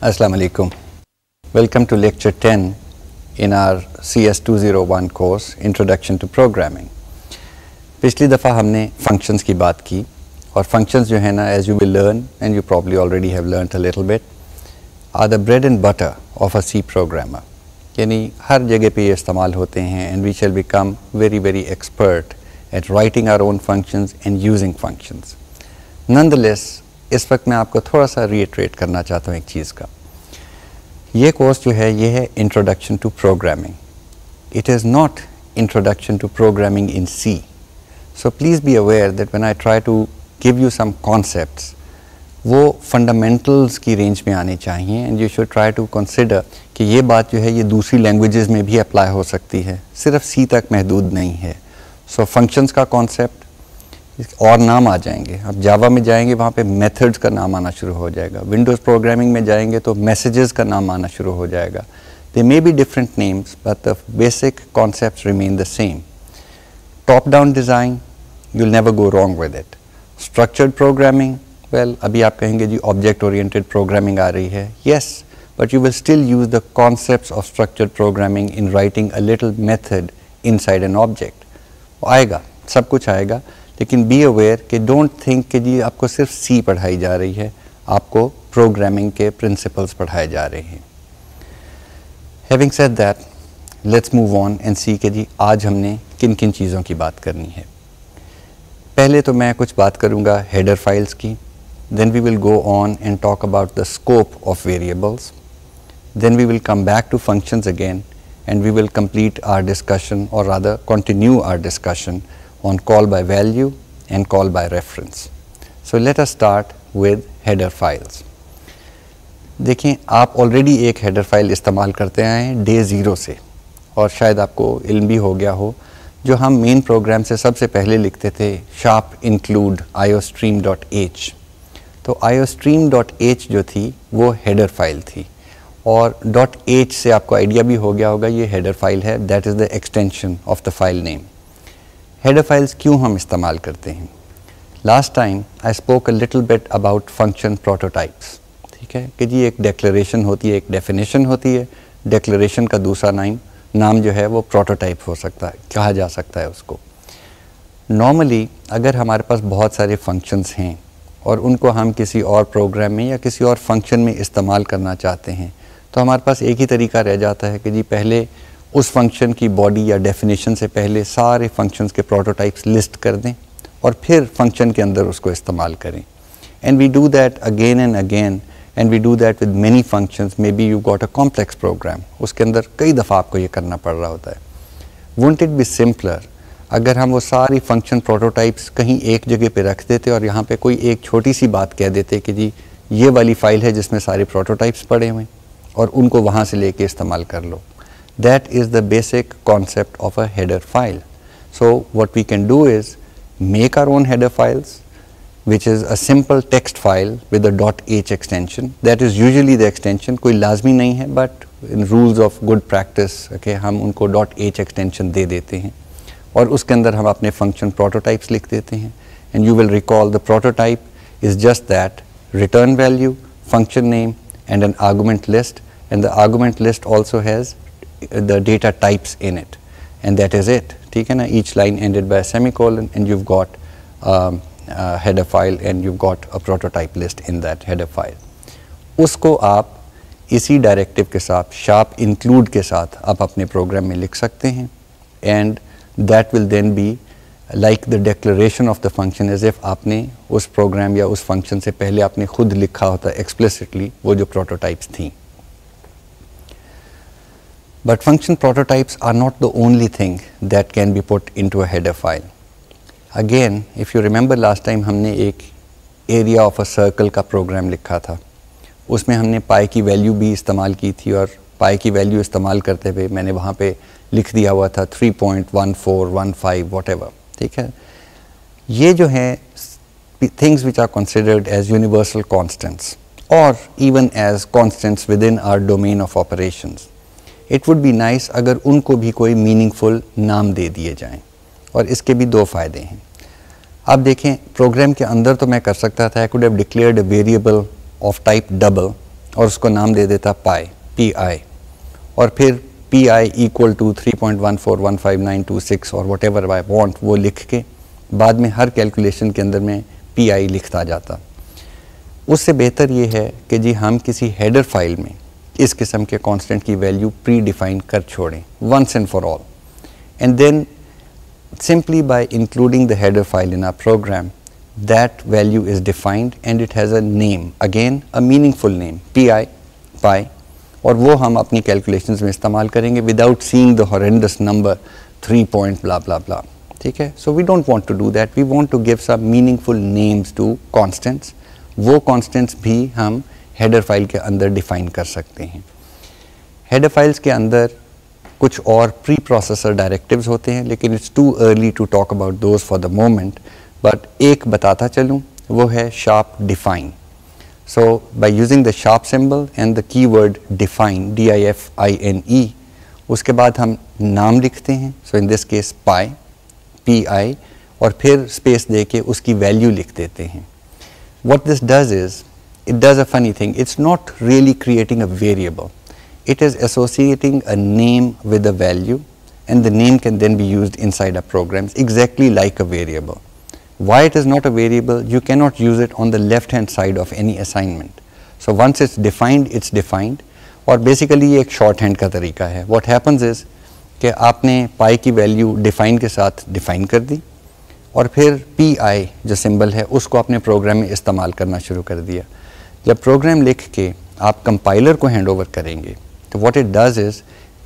Assalamu alaikum. Welcome to lecture 10 in our CS201 course, Introduction to Programming. Pichli dafa humne functions ki baat ki. Aur functions jo as you will learn, and you probably already have learnt a little bit, are the bread and butter of a C programmer. Yani har jage pe istamal and we shall become very, very expert at writing our own functions and using functions. Nonetheless, इस वक्त मैं आपको थोड़ा सा रिएट्रेट करना चाहता हूँ एक चीज़ का ये कोर्स जो है ये है introduction to programming it is not introduction to programming in C so please be aware that when I try to give you some concepts वो फंडामेंटल्स की रेंज में आने चाहिए and you should try to consider कि ये बात जो है ये दूसरी लैंग्वेजेस में भी अप्लाई हो सकती है सिर्फ सी तक महदूद नहीं है सो so, फंक्शंस का कॉन्सेप्ट और नाम आ जाएंगे आप जावा में जाएंगे वहाँ पे मेथड्स का नाम आना शुरू हो जाएगा विंडोज़ प्रोग्रामिंग में जाएंगे तो मैसेजेस का नाम आना शुरू हो जाएगा they may be different names but the basic concept remain the same top down design you'll never go wrong with it structured programming well अभी आप कहेंगे जी ऑब्जेक्ट ओरिएटेड प्रोग्रामिंग आ रही है yes but you will still use the concept of structured programming in writing a little method inside an object आएगा सब कुछ आएगा लेकिन बी अवेयर कि डोंट थिंक कि जी आपको सिर्फ सी पढ़ाई जा रही है आपको प्रोग्रामिंग के प्रिंसिपल्स पढ़ाए जा रहे हैं having said that let's move on and see के जी आज हमने किन किन चीज़ों की बात करनी है पहले तो मैं कुछ बात करूँगा हेडर फाइल्स की then we will go on and talk about the scope of variables then we will come back to functions again and we will complete our discussion or rather continue our discussion on call by value and call by reference. So let us start with header files. देखें आप already एक header file इस्तेमाल करते आए हैं day zero से और शायद आपको इल्म भी हो गया हो जो हम main program से सबसे पहले लिखते थे sharp include iostream.h तो iostream.h जो थी वो header file थी और .h से आपको idea भी हो गया होगा ये header file है that is the extension of the file name header files क्यों हम इस्तेमाल करते हैं last time I spoke a little bit about function prototypes ठीक है कि जी एक डेक्लेशन होती है एक डेफिनेशन होती है डेक्लेशन का दूसरा नाम नाम जो है वो प्रोटोटाइप हो सकता है कहा जा सकता है उसको नॉर्मली अगर हमारे पास बहुत सारे फंक्शंस हैं और उनको हम किसी और प्रोग्राम में या किसी और फंक्शन में इस्तेमाल करना चाहते हैं तो हमारे पास एक ही तरीका रह जाता है कि जी पहले उस फंक्शन की बॉडी या डेफिनेशन से पहले सारे फंक्शंस के प्रोटोटाइप्स लिस्ट कर दें और फिर फंक्शन के अंदर उसको इस्तेमाल करें and we do that again and again and we do that with many functions may be you got a complex program उसके अंदर कई दफ़ा आपको ये करना पड़ रहा होता है वोंट इट बी सिंपलर अगर हम वो सारी फंक्शन प्रोटोटाइप्स कहीं एक जगह पे रख देते और यहाँ पे कोई एक छोटी सी बात कह देते कि जी ये वाली फ़ाइल है जिसमें सारे प्रोटोटाइप्स पड़े हुए हैं और उनको वहाँ से लेके इस्तेमाल कर लो That is the basic concept of a header file. So, what we can do is make our own header files which is a simple text file with a .h extension that is usually the extension कोई लाजमी नहीं है but in rules of good practice okay, हम उनको .h extension दे देते हैं और उसके अंदर हम अपने function prototypes लिख देते हैं and you will recall the prototype is just that return value function name and an argument list and the argument list also has the data types in it and that is it ठीक है ना each line ended by a semicolon and you've got um, uh, header file and you've got a prototype list in that header file उसको आप इसी directive के साथ sharp include के साथ आप अपने प्रोग्राम में लिख सकते हैं and that will then be like the declaration of the function as if आपने उस प्रोग्राम या उस फंक्शन से पहले आपने खुद लिखा होता एक्सप्लिसिटली वो जो प्रोटोटाइप्स थी But function prototypes are not the only thing that can be put into a header file. Again, if you remember last time हमने एक area of a circle का program लिखा था उसमें हमने pi की value भी इस्तेमाल की थी और pi की value इस्तेमाल करते हुए मैंने वहाँ पे लिख दिया हुआ था 3.1415 whatever ठीक है ये जो है things which are considered as universal constants or even as constants within our domain of operations it would be nice अगर उनको भी कोई मीनिंगफुल नाम दे दिए जाएं और इसके भी दो फ़ायदे हैं आप देखें प्रोग्राम के अंदर तो मैं कर सकता था I could have declared variable of type double और उसको नाम दे देता पाई पी आई और फिर P I equal to three point one four one five nine two six और वट एवर आई वॉन्ट वो लिख के बाद में हर कैलकुलेशन के अंदर में पी आई लिखता जाता उससे बेहतर ये है कि जी हम किसी हेडर फाइल में इस किस्म के कांस्टेंट की वैल्यू प्री डिफाइन कर छोड़ें once and for all and then simply by including the header file in in program that value is defined and it has a name again a meaningful name P I pi और वो हम अपनी calculation में इस्तेमाल करेंगे without seeing the horrendous number three point blah blah blah ठीक है so we don't want to do that we want to give some meaningful names to constants वो कॉन्सटेंट्स भी हम हेडर फाइल के अंदर डिफाइन कर सकते हैं हेडर फाइल्स के अंदर कुछ और प्री प्रोसेसर डायरेक्टिव होते हैं लेकिन it's too early to talk about those for the moment but एक बताता चलूँ वो है sharp define so by using the sharp symbol and the keyword define D I F I N E उसके बाद हम नाम लिखते हैं so in this case pi P I और फिर स्पेस दे के उसकी वैल्यू लिख देते हैं what this does is it does a funny thing. It is not really creating a variable. It is associating a name with a value and the name can then be used inside a program exactly like a variable. Why it is not a variable, you cannot use it on the left hand side of any assignment. So, once it is defined, it is defined Or basically, a एक shorthand का तरीका है what happens is कि आपने पाई की value define के साथ define कर दी और फिर पी आई जो सिंबल है उसको अपने प्रोग्राम में इस्तेमाल करना शुरू कर दिया जब प्रोग्राम लिख के आप कंपाइलर को हैंड ओवर करेंगे तो व्हाट इट डज इज़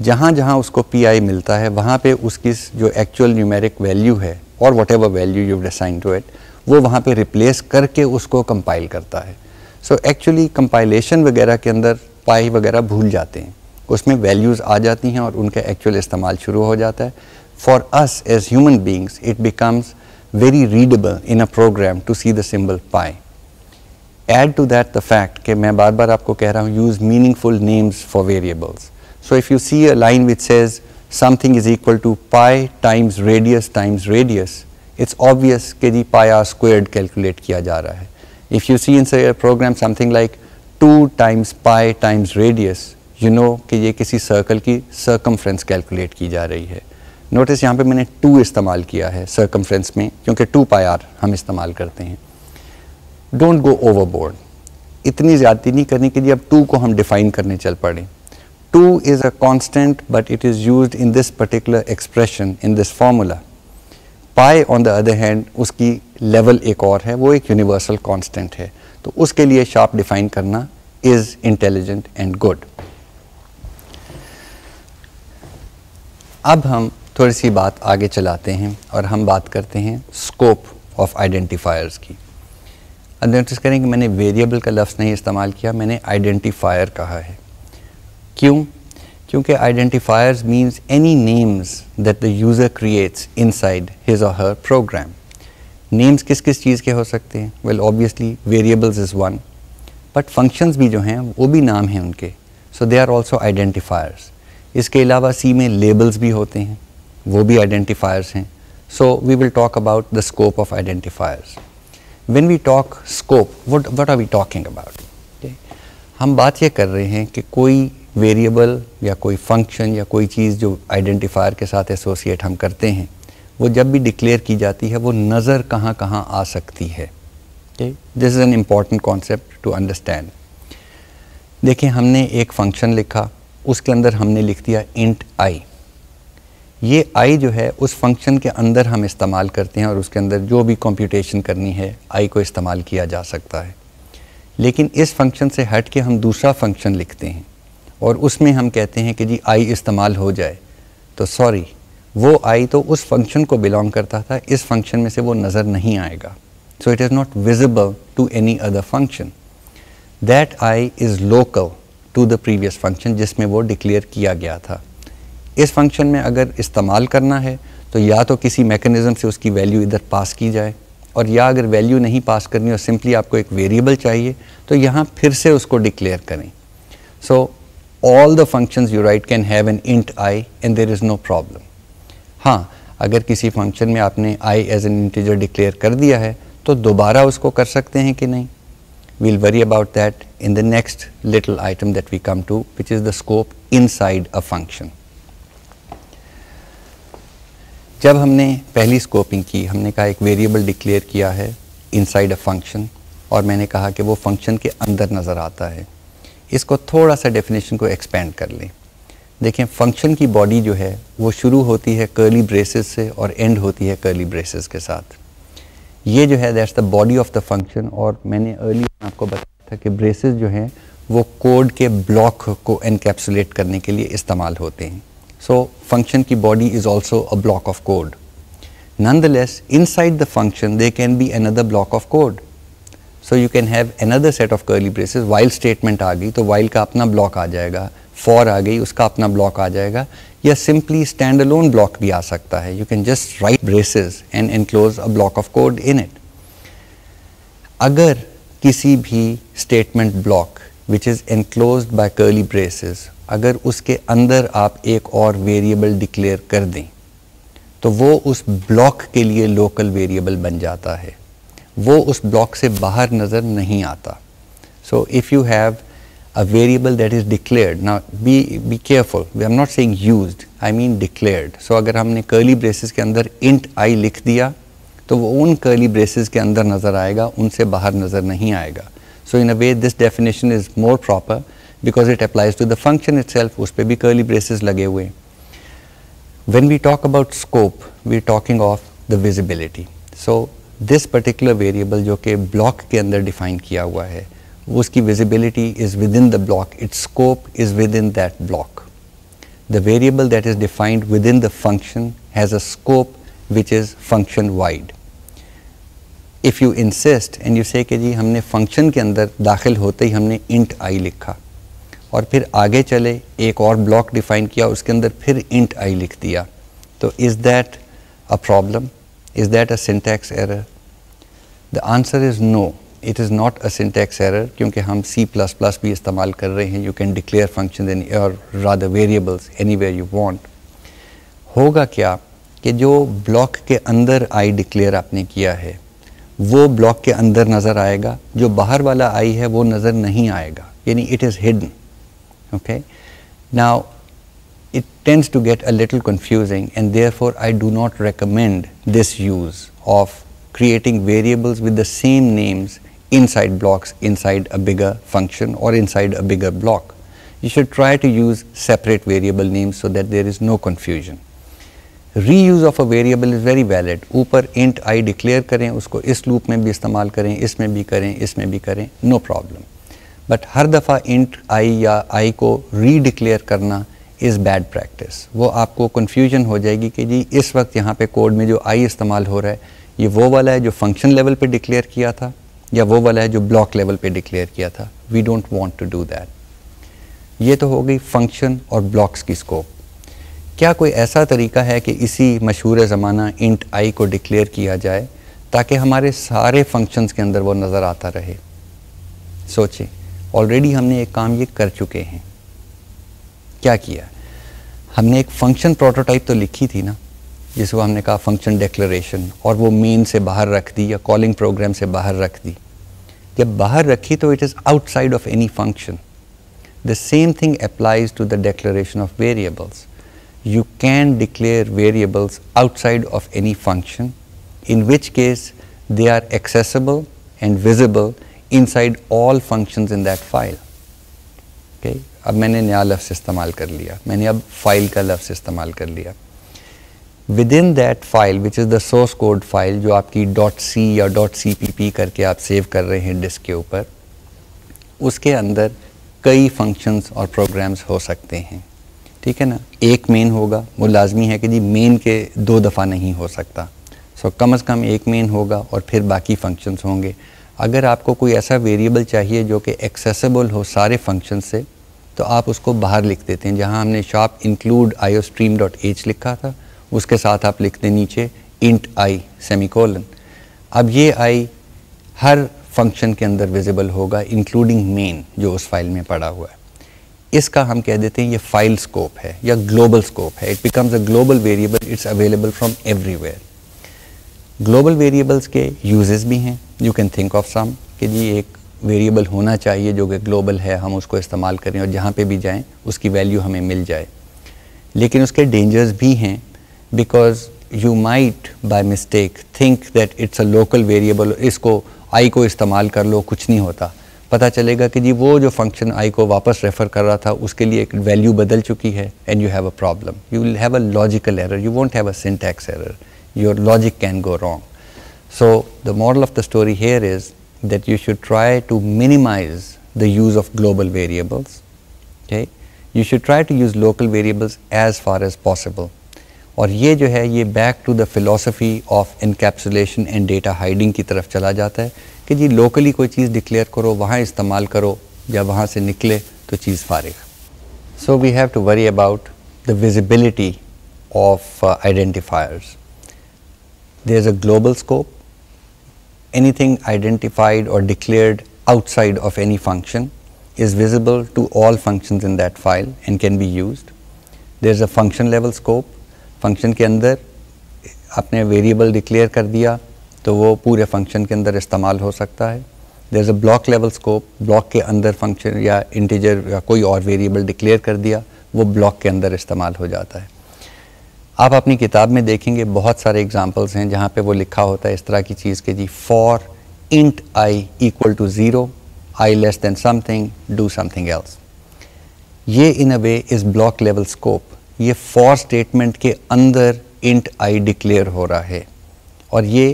जहाँ जहाँ उसको पी मिलता है वहाँ पे उसकी जो एक्चुअल न्यूमेरिक वैल्यू है और whatever value you design to it वो वहाँ पे रिप्लेस करके उसको कंपाइल करता है सो एक्चुअली कंपाइलेशन वगैरह के अंदर पाई वगैरह भूल जाते हैं उसमें वैल्यूज़ आ जाती हैं और उनका एक्चुअल इस्तेमाल शुरू हो जाता है for us as human beings it becomes very readable in a program to see the symbol pi add to that the fact कि मैं बार बार आपको कह रहा हूँ use meaningful names for variables so if you see a line which says something is equal to pi times radius times radius it's obvious कि जी पाई आर स्क्वेयर्ड कैलकुलेट किया जा रहा है इफ़ यू सी इन से program something like two times pi times radius you know कि ये किसी सर्कल की सर्कम्फ्रेंस कैलकुलेट की जा रही है नोटिस यहाँ पर मैंने टू इस्तेमाल किया है फ्रेंस में क्योंकि टू पाई आर हम इस्तेमाल करते हैं डोंट गो ओवरबोर्ड इतनी ज़्यादा नहीं करने के लिए अब टू को हम डिफाइन करने चल पड़े two is a constant but it is use in this particular expression in this formula pi on the other hand उसकी लेवल एक और है वो एक यूनिवर्सल कॉन्स्टेंट है तो उसके लिए शार्प डिफाइन करना इज़ इंटेलिजेंट एंड गुड अब हम थोड़ी सी बात आगे चलाते हैं और हम बात करते हैं स्कोप ऑफ आइडेंटिफायर्स की अब नोटिस करें कि मैंने वेरिएबल का लफ्ज़ नहीं इस्तेमाल किया मैंने आइडेंटिफायर कहा है क्यों क्योंकि identifiers means any names that the user creates inside his or her programme names किस किस चीज़ के हो सकते हैं well obviously variables is one but functions भी जो हैं वो भी नाम हैं उनके so they are also identifiers इसके अलावा सी में लेबल्स भी होते हैं वो भी आइडेंटिफायर्स हैं so we will talk about the scope of identifiers when we talk scope what what are we talking about okay हम बात ये कर रहे हैं कि कोई वेरिएबल या कोई फंक्शन या कोई चीज़ जो आइडेंटिफायर के साथ एसोसिएट हम करते हैं वो जब भी डिक्लेयर की जाती है वो नज़र कहाँ कहाँ आ सकती है this is an important concept to understand देखिए हमने एक फंक्शन लिखा उसके अंदर हमने लिख दिया इंट आई ये आई जो है उस फंक्शन के अंदर हम इस्तेमाल करते हैं और उसके अंदर जो भी कंप्यूटेशन करनी है आई को इस्तेमाल किया जा सकता है लेकिन इस फंक्शन से हट के हम दूसरा फंक्शन लिखते हैं और उसमें हम कहते हैं कि जी आई इस्तेमाल हो जाए तो सॉरी वो आई तो उस फंक्शन को बिलोंग करता था इस फंक्शन में से वो नज़र नहीं आएगा so it is not visible to any other function that I is local to the previous function जिसमें वो डिक्लेयर किया गया था इस फंक्शन में अगर इस्तेमाल करना है तो या तो किसी मेकनिज़म से उसकी वैल्यू इधर पास की जाए और या अगर वैल्यू नहीं पास करनी और सिंपली आपको एक वेरिएबल चाहिए तो यहाँ फिर से उसको डिक्लेयर करें so all the functions you write can have an int I and there is no problem हाँ अगर किसी फंक्शन में आपने I as an integer declare कर दिया है तो दोबारा उसको कर सकते हैं कि नहीं we'll worry about that in the next little item that we come to which is the scope inside a function जब हमने पहली स्कोपिंग की हमने कहा एक वेरिएबल डिक्लेयर किया है इनसाइड अ फंक्शन और मैंने कहा कि वो फंक्शन के अंदर नज़र आता है इसको थोड़ा सा डेफिनेशन को एक्सपेंड कर लें देखें फंक्शन की बॉडी जो है वो शुरू होती है कर्ली ब्रेसेस से और एंड होती है कर्ली ब्रेसेस के साथ ये जो है that's the body of the function और मैंने अर्ली आपको बताया था कि ब्रेसेस जो हैं वो कोड के ब्लॉक को इनकेप्सुलेट करने के लिए इस्तेमाल होते हैं So function ki body is also a block of code. Nonetheless, inside the function there can be another block of code. So you can have another set of curly braces while statement आ गई तो while ka apna block aa jayega. for आ गई उसका अपना block aa jayega. Ya simply stand alone block bhi aa sakta hai. you can just write braces and enclose a block of code in it. Agar kisi bhi statement block which is enclose by curly braces अगर उसके अंदर आप एक और variable declare कर दें तो वो उस ब्लॉक के लिए लोकल वेरिएबल बन जाता है वो उस ब्लॉक से बाहर नज़र नहीं आता so if you have a variable that is declared ना be be careful we are not saying used I mean declared so अगर हमने कर्ली ब्रेसिस के अंदर इंट आई लिख दिया तो वो उन कर्ली ब्रेसिस के अंदर नज़र आएगा उनसे बाहर नज़र नहीं आएगा So in a way this definition is more proper because it applies to the function itself उस पर curly braces लगे When we talk about scope, we are talking of the visibility. So this particular variable जो कि block ke अंदर define kiya हुआ hai, uski visibility is within the block, its scope is within that block. The variable that is defined within the function has a scope which is function wide. If you insist and you say कि जी हमने function के अंदर दाखिल होते ही हमने int आई लिखा और फिर आगे चले एक और ब्लॉक डिफाइन किया उसके अंदर फिर इंट आई लिख दिया तो is that a problem is that a syntax error the answer is no it is not a syntax error क्योंकि हम सी प्लस प्लस भी इस्तेमाल कर रहे हैं you can declare function or rather variables anywhere you want होगा क्या कि जो ब्लॉक के अंदर आई डिक्लेयर आपने किया है वो ब्लॉक के अंदर नज़र आएगा जो बाहर वाला आई है वो नज़र नहीं आएगा यानी it is hidden okay it tends to get a little confusing and therefore I do not recommend this use of creating variables with the same names inside blocks inside a bigger function or inside a bigger block. You should try to use separate variable names so that there is no confusion. Reuse of a variable is very valid ऊपर int I declare करें उसको इस loop में भी इस्तेमाल करें इसमें भी करें इसमें भी करें नो प्रॉब्लम बट हर दफ़ा इंट आई या आई को री डिक्लेयर करना इज़ बैड प्रैक्टिस वो आपको कन्फ्यूजन हो जाएगी कि जी इस वक्त यहाँ पे कोड में जो आई इस्तेमाल हो रहा है ये वो वाला है जो फंक्शन लेवल पे डिक्लेयर किया था या वो वाला है जो ब्लॉक लेवल पे डिक्लेयर किया था we don't want to do that ये तो हो गई फंक्शन और ब्लॉक्स की स्कोप क्या कोई ऐसा तरीका है कि इसी मशहूर ज़माना इंट आई को डिक्लेयर किया जाए ताकि हमारे सारे फंक्शंस के अंदर वो नज़र आता रहे सोचें ऑलरेडी हमने एक काम ये कर चुके हैं क्या किया हमने एक फंक्शन प्रोटोटाइप तो लिखी थी ना जिसको हमने कहा फंक्शन डिक्लेरेशन और वो मेन से बाहर रख दी या कॉलिंग प्रोग्राम से बाहर रख दी जब बाहर रखी तो it is outside of any function the same thing applies to the declaration of variables you can declare variables outside of any function, in which case they are accessible and visible inside all functions in that file. Okay? अब मैंने नया लफ्स इस्तेमाल कर लिया मैंने अब file का लफ्स इस्तेमाल कर लिया within that file which is the source code file जो आपकी डॉट सी या डॉट सी पी पी करके आप सेव कर रहे हैं डिस्क के ऊपर उसके अंदर कई फंक्शंस और प्रोग्राम्स हो सकते हैं ठीक है ना एक मेन होगा वो लाजमी है कि जी मेन के दो दफ़ा नहीं हो सकता सो so, कम अज़ कम एक मेन होगा और फिर बाकी फंक्शंस होंगे अगर आपको कोई ऐसा वेरिएबल चाहिए जो कि एक्सेसिबल हो सारे फंक्शन से तो आप उसको बाहर लिख देते हैं जहाँ हमने sharp include I O stream dot H लिखा था उसके साथ आप लिखते नीचे इंट आई सेमिकोलन अब ये आई हर फंक्शन के अंदर विजिबल होगा इंक्लूडिंग मेन जो उस फाइल में पड़ा हुआ है इसका हम कह देते हैं ये फाइल स्कोप है या ग्लोबल स्कोप है it becomes a global variable it's available from everywhere global variables के यूजेस भी हैं you can think of some कि जी एक वेरिएबल होना चाहिए जो कि ग्लोबल है हम उसको इस्तेमाल करें और जहाँ पे भी जाएं उसकी वैल्यू हमें मिल जाए लेकिन उसके डेंजर्स भी हैं because you might by mistake think that it's a local variable इसको आई को इस्तेमाल कर लो कुछ नहीं होता पता चलेगा कि जी वो जो फंक्शन आई को वापस रेफ़र कर रहा था उसके लिए एक वैल्यू बदल चुकी है and you have a problem you will have a logical error you won't have a syntax error your logic can go wrong so the moral of the story here is that you should try to minimize the use of global variables ठीक you should try to use local variables as far as possible और ये जो है ये back to the philosophy of encapsulation and data hiding की तरफ चला जाता है कि जी लोकली कोई चीज़ डिक्लेयर करो वहाँ इस्तेमाल करो या वहाँ से निकले तो चीज़ फारिग so we have to worry about the visibility of identifiers there is a global scope anything identified or declared outside of any function is visible to all function in that file and can be use there is a function level scope function के अंदर आपने variable declare कर दिया तो वो पूरे function के अंदर इस्तेमाल हो सकता है there a block level scope block के अंदर फंक्शन या इंटीजर या कोई और वेरिएबल डिक्लेयर कर दिया वो ब्लॉक के अंदर इस्तेमाल हो जाता है आप अपनी किताब में देखेंगे बहुत सारे एग्जाम्पल्स हैं जहाँ पे वो लिखा होता है इस तरह की चीज़ के जी for int I equal to zero I less than something do something else ये in a way is block level scope ये फॉर स्टेटमेंट के अंदर इंट आई डिक्लेयर हो रहा है और ये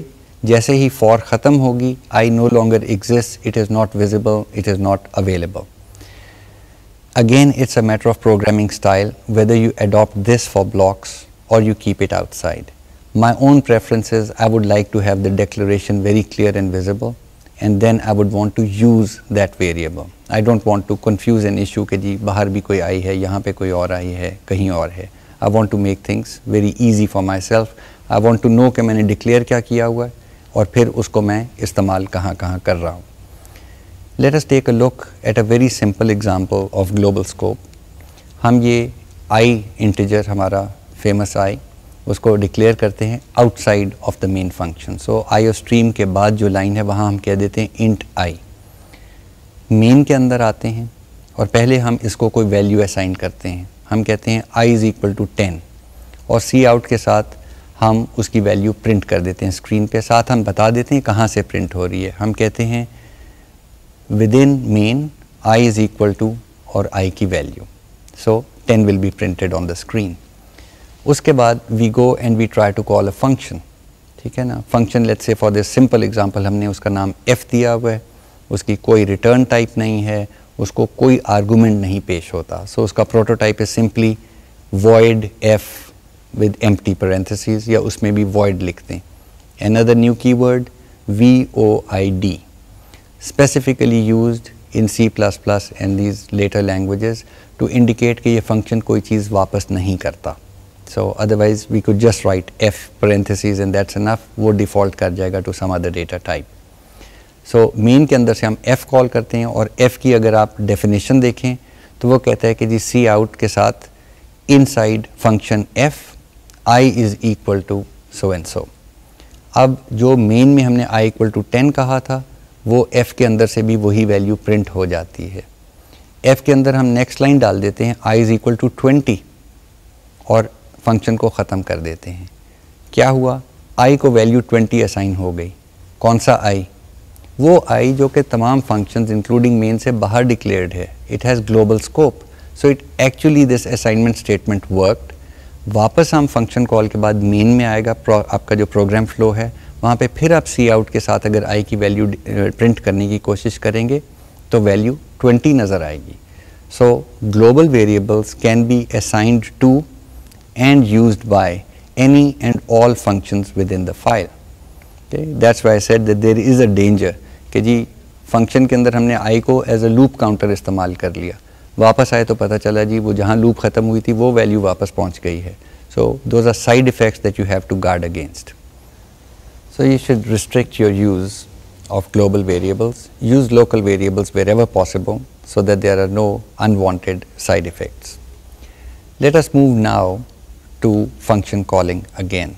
जैसे ही फॉर ख़त्म होगी I no longer exist it is not visible it is not available again it's a matter of programming style whether you adopt this for blocks or you keep it outside my own preference I would like to have the declaration very clear and visible and then I would want to use that variable I don't want to confuse an issue के जी बाहर भी कोई आई है यहाँ पर कोई और आई है कहीं और है I want to make things very easy for myself I want to know कि मैंने डिक्लेयर क्या किया हुआ है और फिर उसको मैं इस्तेमाल कहाँ कहाँ कर रहा हूँ let us take a look at a very simple example of global scope हम ये आई इंटीजर हमारा फेमस आई उसको डिक्लेयर करते हैं outside of the main function so I O stream के बाद जो लाइन है वहाँ हम कह देते हैं इंट आई मेन के अंदर आते हैं और पहले हम इसको कोई वैल्यू असाइन करते हैं हम कहते हैं I is equal to ten और सी आउट के साथ हम उसकी वैल्यू प्रिंट कर देते हैं स्क्रीन पे साथ हम बता देते हैं कहाँ से प्रिंट हो रही है हम कहते हैं within main I is equal to और आई की value so ten will be printed on the screen उसके बाद we go and we try to call a function ठीक है ना function let's say for this simple example हमने उसका नाम एफ़ दिया हुआ है उसकी कोई रिटर्न टाइप नहीं है उसको कोई आर्गूमेंट नहीं पेश होता सो so, उसका प्रोटोटाइप है simply void F with empty parenthesis या उसमें भी वॉइड लिख दें another new keyword V O I D specifically use in C plus plus and these later languages to indicate कि यह function कोई चीज़ वापस नहीं करता so otherwise we could just write F parenthesis and that's enough वो default कर जाएगा to some other data type so main के अंदर से हम एफ़ कॉल करते हैं और एफ़ की अगर आप डेफिनेशन देखें तो वो कहता है कि जी सी आउट के साथ inside function F i is equal to so and so अब जो मेन में हमने i इक्वल टू टेन कहा था वो f के अंदर से भी वही वैल्यू प्रिंट हो जाती है f के अंदर हम नेक्स्ट लाइन डाल देते हैं i is equal to twenty और फंक्शन को ख़त्म कर देते हैं क्या हुआ i को वैल्यू ट्वेंटी असाइन हो गई कौन सा i वो i जो कि तमाम फंक्शंस इंक्लूडिंग मेन से बाहर डिक्लेयर्ड है it has global scope so it actually this assignment statement worked वापस हम फंक्शन कॉल के बाद मेन में आएगा आपका जो प्रोग्राम फ्लो है वहाँ पे फिर आप सी आउट के साथ अगर आई की वैल्यू प्रिंट करने की कोशिश करेंगे तो वैल्यू 20 नज़र आएगी so global variables can be assigned to and used by any and all function within the file that's why set that there is a danger कि जी फंक्शन के अंदर हमने आई को एज़ अ लूप काउंटर इस्तेमाल कर लिया वापस आए तो पता चला जी वो जहाँ लूप ख़त्म हुई थी वो वैल्यू वापस पहुँच गई है so those are side effects that you have to guard against so you should restrict your use of global variables use local variables wherever possible so that there are no unwanted side effects let us move now to function calling again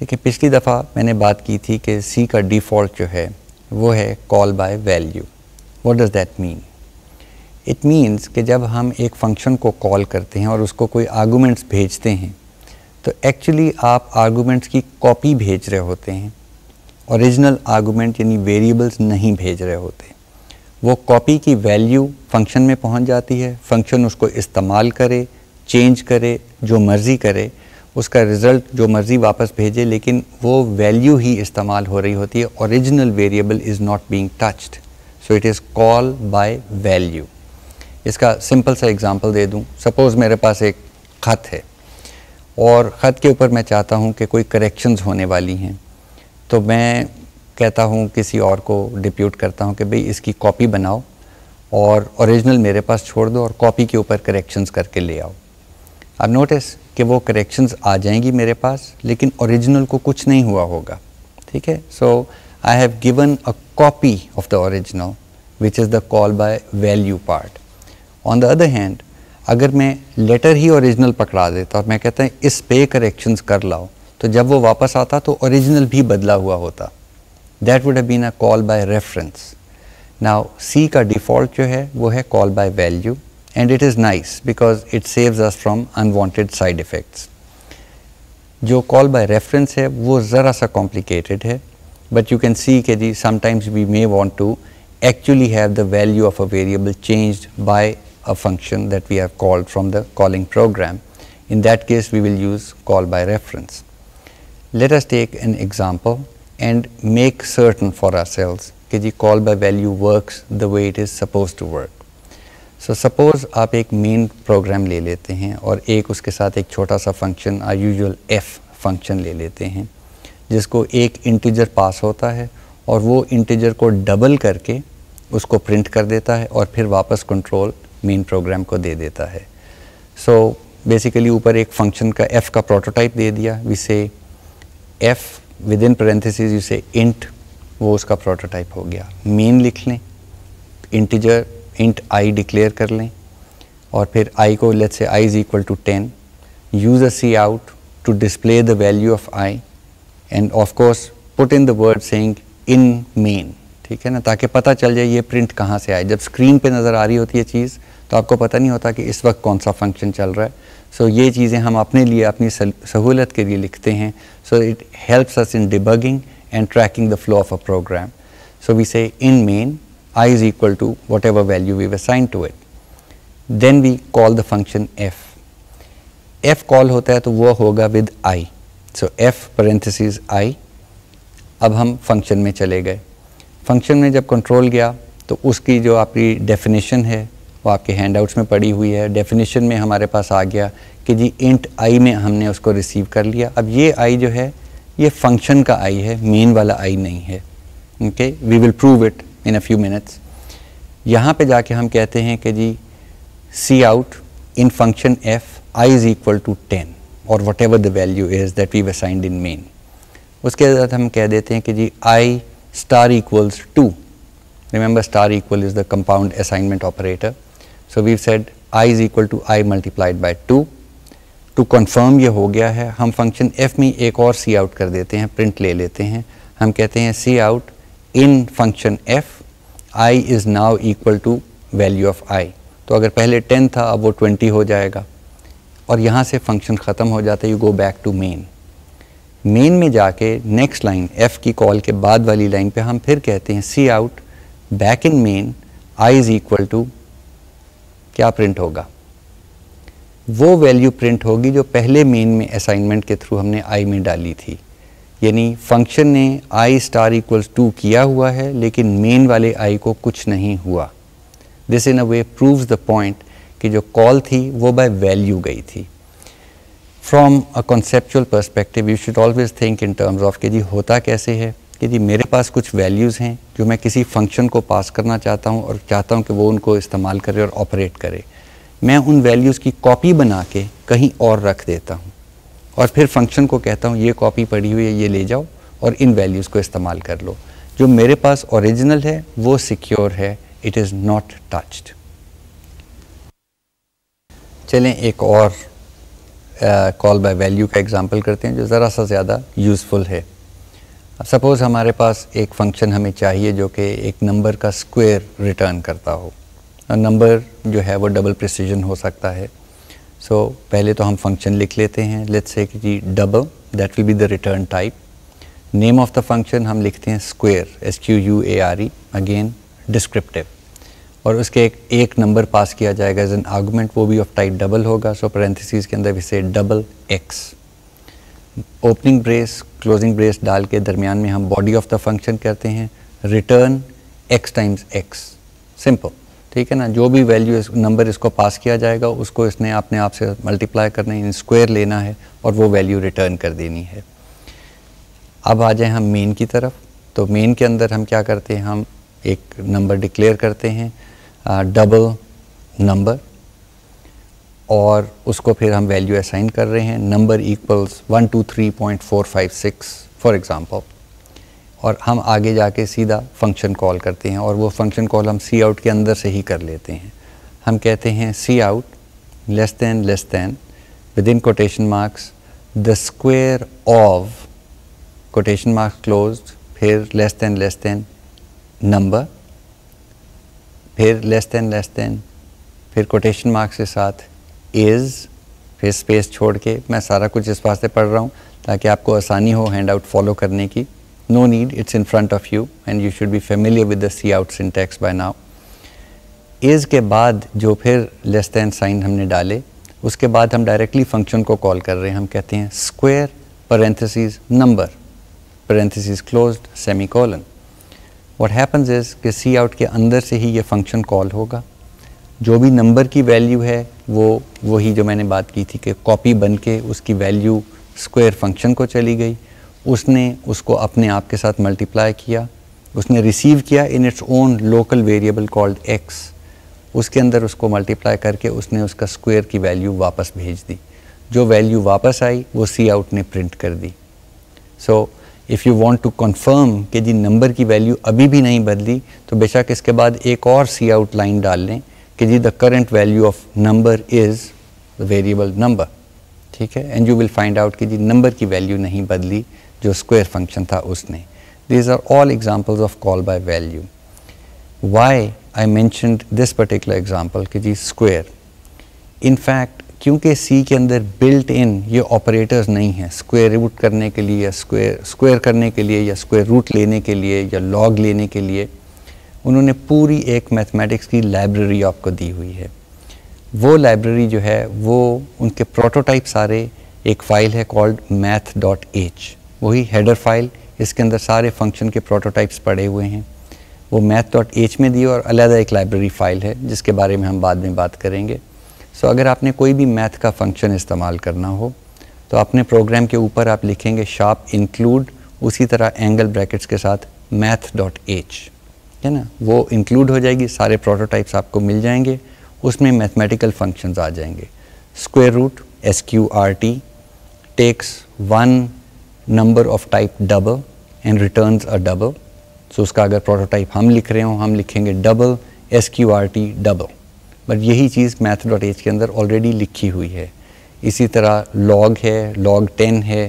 देखिए पिछली दफ़ा मैंने बात की थी कि सी का default जो है वो है call by value what does that mean it means कि जब हम एक फंक्शन को कॉल करते हैं और उसको कोई आर्गूमेंट्स भेजते हैं तो एक्चुअली आप आर्गूमेंट्स की कॉपी भेज रहे होते हैं ओरिजिनल आर्गूमेंट यानी वेरिएबल्स नहीं भेज रहे होते वो कॉपी की वैल्यू फंक्शन में पहुंच जाती है फंक्शन उसको इस्तेमाल करे चेंज करे जो मर्ज़ी करे उसका रिज़ल्ट जो मर्ज़ी वापस भेजे लेकिन वो वैल्यू ही इस्तेमाल हो रही होती है original variable is not being touched so it is call by value इसका सिंपल सा एग्ज़ाम्पल दे दूँ सपोज़ मेरे पास एक ख़त है और ख़त के ऊपर मैं चाहता हूँ कि कोई करेक्शंस होने वाली हैं तो मैं कहता हूँ किसी और को डिप्यूट करता हूँ कि भाई इसकी कॉपी बनाओ और ओरिजिनल मेरे पास छोड़ दो और कॉपी के ऊपर करेक्शंस करके ले आओ अब नोटिस कि वो करेक्शंस आ जाएंगी मेरे पास लेकिन ओरिजिनल को कुछ नहीं हुआ होगा ठीक है so I have given a copy of the original which is the call by value part on the other hand अगर मैं लेटर ही ओरिजिनल पकड़ा देता और मैं कहता हूँ इस पे करेक्शंस कर लाओ तो जब वो वापस आता तो ओरिजिनल भी बदला हुआ होता that would have been a call by reference now C का डिफ़ॉल्ट जो है वो है call by value and it is nice because it saves us from unwanted side effects जो कॉल बाय रेफरेंस है वो ज़रा सा कॉम्प्लिकेटेड है बट यू कैन सी के जी sometimes we may want to actually have the value of a variable change by a function that we have called from the calling program. In that case, we will use call by reference. Let us take an example and make certain for ourselves कि जी call by value works the way it is supposed to work so suppose आप एक main program ले लेते हैं और एक उसके साथ एक छोटा सा function our usual F function ले लेते हैं जिसको एक इंटीजर पास होता है और वो इंटीजर को डबल करके उसको प्रिंट कर देता है और फिर वापस कंट्रोल मेन प्रोग्राम को दे देता है सो बेसिकली ऊपर एक फंक्शन का एफ का प्रोटोटाइप दे दिया विसे एफ विद इन पेरेंथिस से इंट वो उसका प्रोटोटाइप हो गया मेन लिख लें इंटीजर इंट आई डिक्लेयर कर लें और फिर आई को let's say i is equal to ten use a C out to display the value of i and of course in the word sang in main ठीक है ना ताकि पता चल जाए ये प्रिंट कहाँ से आए जब स्क्रीन पे नज़र आ रही होती है चीज़ तो आपको पता नहीं होता कि इस वक्त कौन सा फंक्शन चल रहा है सो so, ये चीज़ें हम अपने लिए अपनी सहूलत के लिए लिखते हैं so it helps us in debugging and tracking the flow of a program so we say in main I is equal to whatever value we assigned to it then we call the function F F call होता है तो वह होगा with i so F parentheses i अब हम function में चले गए फंक्शन में जब कंट्रोल गया तो उसकी जो आपकी डेफिनेशन है वो आपके हैंडआउट्स में पड़ी हुई है डेफिनेशन में हमारे पास आ गया कि जी इंट आई में हमने उसको रिसीव कर लिया अब ये आई जो है ये फंक्शन का आई है मेन वाला आई नहीं है okay we will prove it in a few minutes यहाँ पे जाके हम कहते हैं कि जी C out in function F i is equal to ten और whatever the value is that we assigned in main उसके साथ हम कह देते हैं कि जी i star equals 2. Remember star equal is the compound assignment operator. So, we have said i is equal to i multiplied by 2. To confirm ये हो गया है हम फंक्शन एफ में एक और सी आउट कर देते हैं प्रिंट ले लेते हैं हम कहते हैं C out in function F i is now equal to value of i तो अगर पहले टेन था अब वो ट्वेंटी हो जाएगा और यहाँ से फंक्शन ख़त्म हो जाता है you go back to main main में जाके नेक्स्ट लाइन एफ की कॉल के बाद वाली लाइन पे हम फिर कहते हैं C out back in main i is equal to क्या प्रिंट होगा वो वैल्यू प्रिंट होगी जो पहले मेन में असाइनमेंट के थ्रू हमने आई में डाली थी यानी फंक्शन ने आई स्टार इक्वल्स टू किया हुआ है लेकिन मेन वाले आई को कुछ नहीं हुआ this in a way proves the point कि जो कॉल थी वो बाय वैल्यू गई थी from a conceptual perspective you should always think in terms of कि जी होता कैसे है कि जी मेरे पास कुछ वैल्यूज़ हैं जो मैं किसी फंक्शन को पास करना चाहता हूँ और चाहता हूँ कि वो उनको इस्तेमाल करे और ऑपरेट करे मैं उन वैल्यूज़ की कॉपी बना के कहीं और रख देता हूँ और फिर फंक्शन को कहता हूँ ये कॉपी पड़ी हुई है ये ले जाओ और इन वैल्यूज़ को इस्तेमाल कर लो जो मेरे पास ओरिजिनल है वो सिक्योर है इट इज़ नॉट टच्ड चलें एक और कॉल बाय वैल्यू का एग्ज़ाम्पल करते हैं जो ज़रा सा ज़्यादा यूज़फुल है सपोज़ हमारे पास एक फंक्शन हमें चाहिए जो कि एक नंबर का स्क्वायर रिटर्न करता हो नंबर जो है वो डबल प्रिसीजन हो सकता है सो so, पहले तो हम फंक्शन लिख लेते हैं लेट्स से कि double that will be the return type name of the function हम लिखते हैं square S Q U A R E again descriptive और उसके एक एक नंबर पास किया जाएगा एज एन आर्गूमेंट वो भी ऑफ टाइप डबल होगा सो पेरेंथिस के अंदर इसे double X opening brace closing brace डाल के दरमियान में हम बॉडी ऑफ द फंक्शन करते हैं return x times X simple ठीक है ना जो भी वैल्यू इस नंबर इसको पास किया जाएगा उसको इसने अपने आप से मल्टीप्लाई करना है स्क्वायर लेना है और वो वैल्यू रिटर्न कर देनी है अब आ जाए हम मेन की तरफ तो मेन के अंदर हम क्या करते हैं हम एक नंबर डिक्लेयर करते हैं डबल नंबर और उसको फिर हम वैल्यू असाइन कर रहे हैं number equals one two three point four five six for example और हम आगे जाके सीधा फंक्शन कॉल करते हैं और वो फंक्शन कॉल हम सी आउट के अंदर से ही कर लेते हैं हम कहते हैं C out less than less than within quotation marks the square of quotation marks close फिर less than less than number फिर लेस देन लेस देन फिर कोटेशन मार्क्स के साथ इज़ फिर स्पेस छोड़ के मैं सारा कुछ इस वास्ते पढ़ रहा हूँ ताकि आपको आसानी हो हैंड आउट फॉलो करने की no need it's in front of you and you should be familiar with the C out syntax by now is के बाद जो फिर लेस दैन साइन हमने डाले उसके बाद हम डायरेक्टली फंक्शन को कॉल कर रहे हैं हम कहते हैं square parenthesis number parenthesis close semicolon what happens is कि सी आउट के अंदर से ही ये फंक्शन कॉल होगा जो भी नंबर की वैल्यू है वो वही जो मैंने बात की थी कि कॉपी बन के उसकी वैल्यू स्क्वायर फंक्शन को चली गई उसने उसको अपने आप के साथ मल्टीप्लाई किया उसने रिसीव किया in its own local variable called X उसके अंदर उसको मल्टीप्लाई करके उसने उसका स्क्वायर की वैल्यू वापस भेज दी जो वैल्यू वापस आई वो सी आउट ने प्रिंट कर दी so so, if you want to confirm कि जी नंबर की वैल्यू अभी भी नहीं बदली तो बेशक इसके बाद एक और सी आउट लाइन डाल लें कि जी the current value of number is the variable number ठीक है and you will find out कि जी नंबर की वैल्यू नहीं बदली जो स्क्वायर फंक्शन था उसने these are all examples of call by value why I mentioned this particular example कि जी स्क्वेयर इन फैक्ट क्योंकि सी के अंदर बिल्ट इन ये ऑपरेटर्स नहीं हैं स्क्वेयर रूट करने के लिए या स्क्र स्क्वेयर करने के लिए या स्क्वेयर रूट लेने के लिए या लॉग लेने के लिए उन्होंने पूरी एक मैथमेटिक्स की लाइब्रेरी आपको दी हुई है वो लाइब्रेरी जो है वो उनके प्रोटोटाइप सारे एक फ़ाइल है कॉल्ड मैथ डॉट एच वही हेडर फाइल इसके अंदर सारे फंक्शन के प्रोटोटाइप्स पड़े हुए हैं वो मैथ डॉट एच में दिए और अलग एक लाइब्रेरी फ़ाइल है जिसके बारे में हम बाद में बात करेंगे सो so, अगर आपने कोई भी मैथ का फंक्शन इस्तेमाल करना हो तो अपने प्रोग्राम के ऊपर आप लिखेंगे शार्प इंक्लूड उसी तरह एंगल ब्रैकेट्स के साथ मैथ डॉट एच है ना वो इंक्लूड हो जाएगी सारे प्रोटोटाइप्स आपको मिल जाएंगे उसमें मैथमेटिकल फंक्शंस आ जाएंगे square root S Q R T takes one number of type double and return a double so उसका अगर प्रोटोटाइप हम लिख रहे हो हम लिखेंगे double S Q R T double पर यही चीज़ मैथ डॉट एच के अंदर ऑलरेडी लिखी हुई है इसी तरह लॉग है लॉग टेन है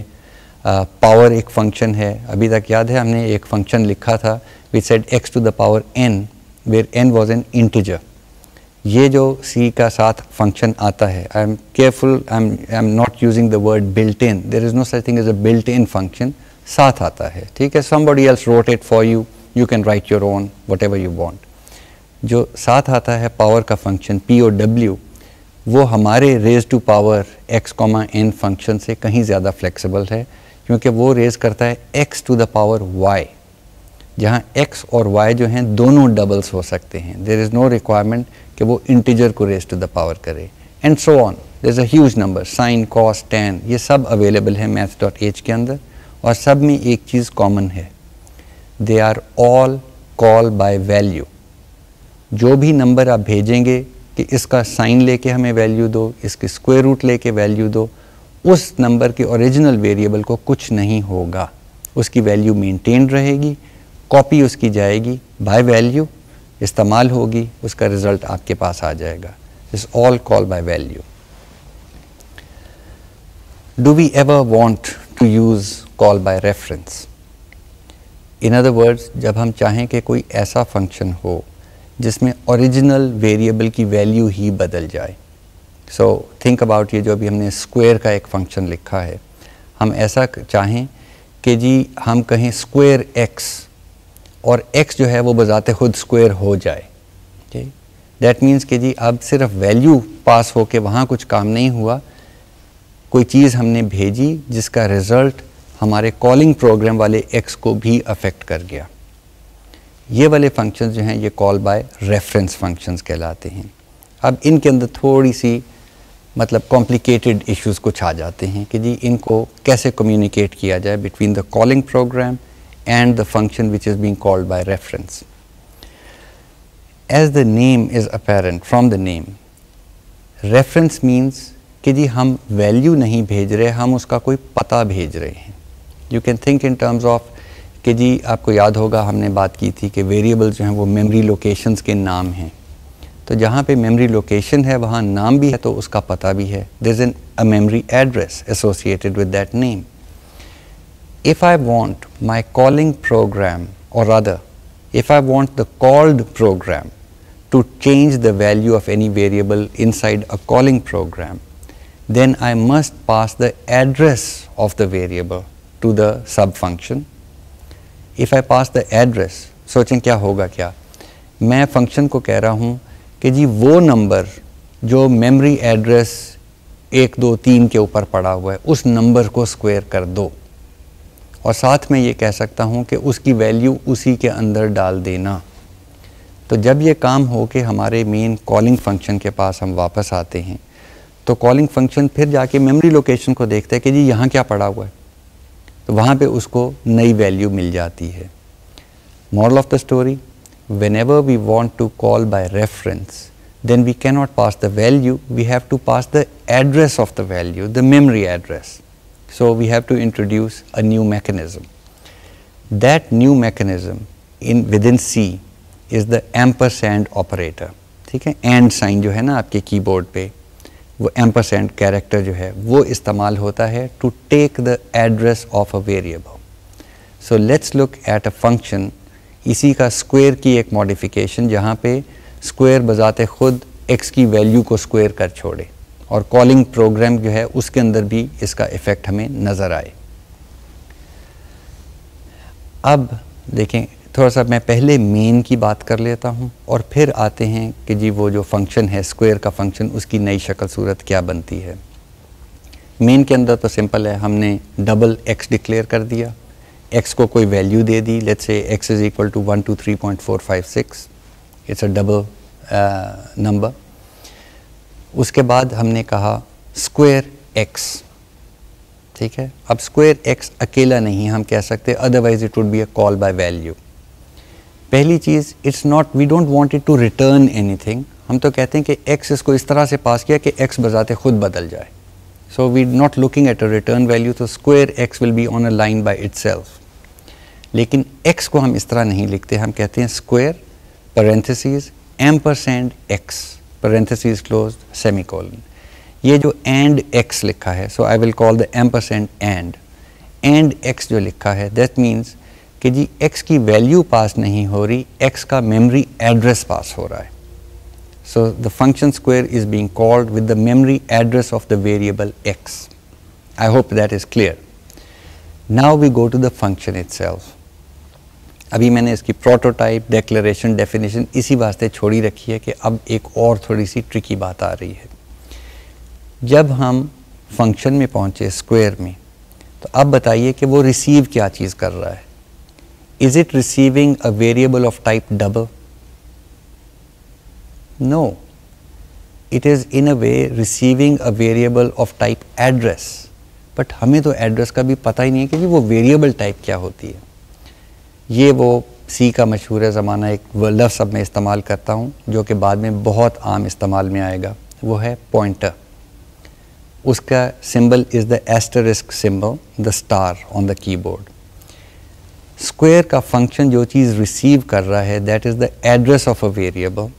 पावर uh, एक फंक्शन है अभी तक याद है हमने एक फंक्शन लिखा था which set X to the power N where N was an integer ये जो सी का साथ फंक्शन आता है I am careful I am I am not using the word built in there is no such thing is a built in function साथ आता है ठीक है somebody else rotate for you you can write your own whatever you want जो साथ आता है power का फंक्शन पी ओ डब्ल्यू वो हमारे raise to power X comma N function से कहीं ज़्यादा फ्लेक्सिबल है क्योंकि वो रेज करता है X to the power Y जहाँ एक्स और वाई जो हैं दोनों डबल्स हो सकते हैं देर इज़ नो रिक्वायरमेंट कि वो इंटीजर को रेज टू द पावर करे and so on there is a huge number sine cos ten ये सब अवेलेबल है मैथ डॉट एच के अंदर और सब में एक चीज़ कॉमन है they are all call by value जो भी नंबर आप भेजेंगे कि इसका साइन लेके हमें वैल्यू दो इसके स्क्वेयर रूट लेके वैल्यू दो उस नंबर के ओरिजिनल वेरिएबल को कुछ नहीं होगा उसकी वैल्यू मेंटेन रहेगी कॉपी उसकी जाएगी बाय वैल्यू इस्तेमाल होगी उसका रिज़ल्ट आपके पास आ जाएगा is all call by value do we ever want to use call by reference in other words जब हम चाहें कि कोई ऐसा फंक्शन हो जिसमें ओरिजिनल वेरिएबल की वैल्यू ही बदल जाए सो थिंक अबाउट ये जो अभी हमने स्क्वायर का एक फंक्शन लिखा है हम ऐसा चाहें कि जी हम कहें स्क्वायर एक्स और एक्स जो है वो बजाते खुद स्क्वायर हो जाए ठीक दैट मीन्स कि जी अब सिर्फ वैल्यू पास हो के वहाँ कुछ काम नहीं हुआ कोई चीज़ हमने भेजी जिसका रिज़ल्ट हमारे कॉलिंग प्रोग्राम वाले एक्स को भी अफेक्ट कर गया ये वाले फंक्शन जो हैं ये कॉल बाय रेफरेंस फंक्शंस कहलाते हैं अब इनके अंदर थोड़ी सी मतलब कॉम्प्लिकेटेड इश्यूज कुछ आ जाते हैं कि जी इनको कैसे कम्युनिकेट किया जाए between the calling program and the function which is being called by reference as the name is apparent from the name reference means कि जी हम वैल्यू नहीं भेज रहे हम उसका कोई पता भेज रहे हैं you can think in terms of कि जी आपको याद होगा हमने बात की थी कि वेरिएबल जो हैं वो मेमोरी लोकेशंस के नाम हैं तो जहाँ पे मेमोरी लोकेशन है वहाँ नाम भी है तो उसका पता भी है these in a memory address associated with that name if I want my calling program और other if I want the called program to change the value of any variable inside a calling program then I must pass the address of the variable to the sub function if I pass the address सोचें क्या होगा क्या मैं function को कह रहा हूँ कि जी वो नंबर जो मेमोरी एड्रेस एक दो तीन के ऊपर पड़ा हुआ है उस नंबर को स्क्वायर कर दो और साथ में ये कह सकता हूँ कि उसकी वैल्यू उसी के अंदर डाल देना तो जब ये काम हो के हमारे मेन कॉलिंग फंक्शन के पास हम वापस आते हैं तो कॉलिंग फंक्शन फिर जाके मेमोरी लोकेशन को देखता है कि जी यहाँ क्या पड़ा हुआ है तो वहाँ पे उसको नई वैल्यू मिल जाती है moral of the story whenever we want to call by reference then we cannot pass the value we have to pass the address of the value the memory address so we have to introduce a new mechanism that new mechanism in within C is the ampersand operator ठीक है and sign जो है ना आपके keyboard पे वो percent character जो है वो इस्तेमाल होता है to take the address of a variable so let's look at a function इसी का स्क्वेयर की एक मॉडिफिकेशन जहाँ पे स्क्वेयर बजाते खुद एक्स की वैल्यू को स्क्वेयर कर छोड़े और कॉलिंग प्रोग्राम जो है उसके अंदर भी इसका इफ़ेक्ट हमें नज़र आए अब देखें थोड़ा सा मैं पहले मेन की बात कर लेता हूँ और फिर आते हैं कि जी वो जो फंक्शन है स्क्वायर का फंक्शन उसकी नई शक्ल सूरत क्या बनती है मेन के अंदर तो सिंपल है हमने डबल एक्स डिक्लेयर कर दिया एक्स को कोई वैल्यू दे दी let's say x is equal to one two three point four five six it's a double number उसके बाद हमने कहा स्क्वेयर एक्स ठीक है अब स्क्वेयर एक्स अकेला नहीं हम कह सकते otherwise it would be a call by value पहली चीज़ it's not we don't want it to return anything हम तो कहते हैं कि एक्स इसको इस तरह से पास किया कि एक्स बजाते खुद बदल जाए so we not looking at a return value तो square x will be on a line by it लेकिन एक्स को हम इस तरह नहीं लिखते हम कहते हैं square parenthesis ampersand x parenthesis close semicolon ये जो एंड एक्स लिखा है so I will call the ampersand and and x जो लिखा है दैट मीन्स कि जी एक्स की वैल्यू पास नहीं हो रही एक्स का मेमोरी एड्रेस पास हो रहा है so the function square is being called with the memory address of the variable x I hope that is clear now we go to the function it अभी मैंने इसकी प्रोटोटाइप डेक्लेरेशन डेफिनेशन इसी वास्ते छोड़ी रखी है कि अब एक और थोड़ी सी ट्रिकी बात आ रही है जब हम फंक्शन में पहुंचे स्क्वायर में तो अब बताइए कि वो रिसीव क्या चीज़ कर रहा है Is it receiving a variable of type double? No. It is in a way receiving a variable of type address. But हमें तो एड्रेस का भी पता ही नहीं है क्योंकि वो वेरिएबल टाइप क्या होती है ये वो सी का मशहूर ज़माना एक लफ्स अब मैं इस्तेमाल करता हूँ जो कि बाद में बहुत आम इस्तेमाल में आएगा वो है पॉइंटर उसका symbol is the asterisk symbol the star on the keyboard square का फंक्शन जो चीज़ रिसीव कर रहा है that is the address of a variable